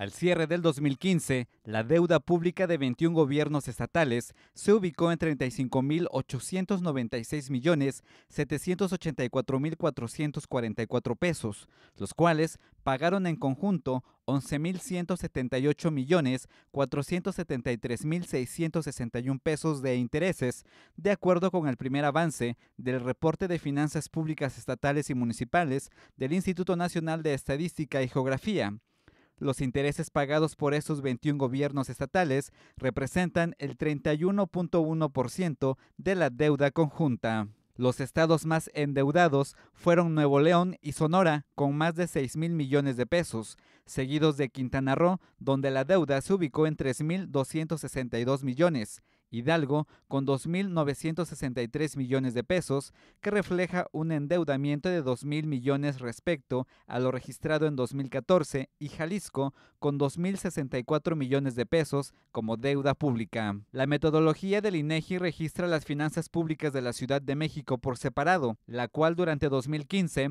Al cierre del 2015, la deuda pública de 21 gobiernos estatales se ubicó en $35,896,784,444, pesos, los cuales pagaron en conjunto 11.178 millones 473.661 pesos de intereses, de acuerdo con el primer avance del reporte de finanzas públicas estatales y municipales del Instituto Nacional de Estadística y Geografía. Los intereses pagados por esos 21 gobiernos estatales representan el 31.1% de la deuda conjunta. Los estados más endeudados fueron Nuevo León y Sonora, con más de 6 mil millones de pesos, seguidos de Quintana Roo, donde la deuda se ubicó en 3.262 millones, Hidalgo con 2.963 millones de pesos, que refleja un endeudamiento de 2.000 millones respecto a lo registrado en 2014, y Jalisco con 2.064 millones de pesos como deuda pública. La metodología del INEGI registra las finanzas públicas de la Ciudad de México por separado, la cual durante 2015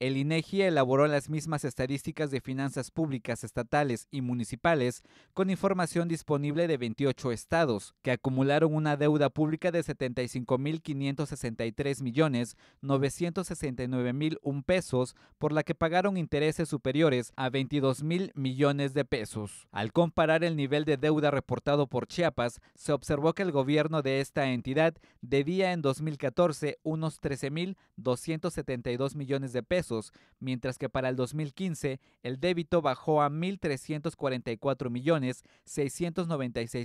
El INEGI e elaboró las mismas estadísticas de finanzas públicas estatales y municipales con información disponible de 28 estados, que acumularon una deuda pública de 75.563 millones pesos, por la que pagaron intereses superiores a 22.000 mil millones de pesos. Al comparar el nivel de deuda reportado por Chiapas, se observó que el gobierno de esta entidad debía en 2014 unos 13.272 millones de pesos mientras que para el 2015 el débito bajó a 1.344.696.616 millones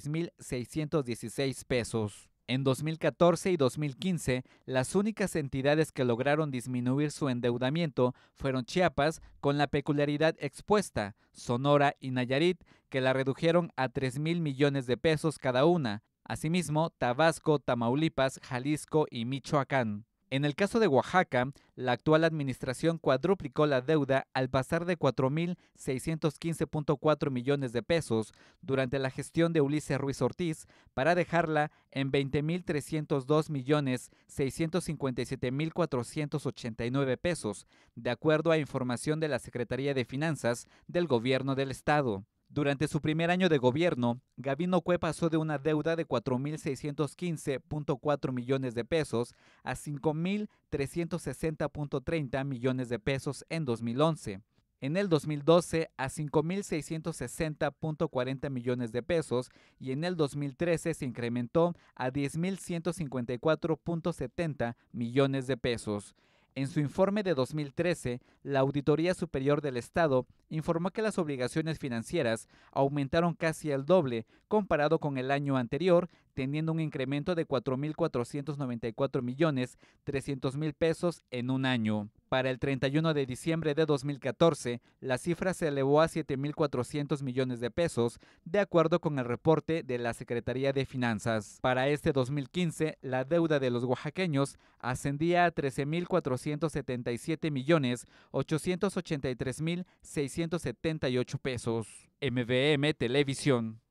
mil pesos. En 2014 y 2015, las únicas entidades que lograron disminuir su endeudamiento fueron Chiapas, con la peculiaridad expuesta, Sonora y Nayarit, que la redujeron a 3 mil millones de pesos cada una. Asimismo, Tabasco, Tamaulipas, Jalisco y Michoacán. En el caso de Oaxaca, la actual administración cuadruplicó la deuda al pasar de 4.615.4 millones de pesos durante la gestión de Ulises Ruiz Ortiz para dejarla en 20.302.657.489 millones pesos, de acuerdo a información de la Secretaría de Finanzas del Gobierno del Estado. Durante su primer año de gobierno, Gavino Cue pasó de una deuda de 4.615.4 millones de pesos a 5.360.30 millones de pesos en 2011, en el 2012 a 5.660.40 millones de pesos y en el 2013 se incrementó a 10.154.70 millones de pesos. En su informe de 2013, la Auditoría Superior del Estado informó que las obligaciones financieras aumentaron casi el doble comparado con el año anterior, teniendo un incremento de 4.494 millones 300 pesos en un año. Para el 31 de diciembre de 2014, la cifra se elevó a 7.400 millones de pesos, de acuerdo con el reporte de la Secretaría de Finanzas. Para este 2015, la deuda de los oaxaqueños ascendía a 13.477 millones 883 mil 678 pesos. MVM Televisión.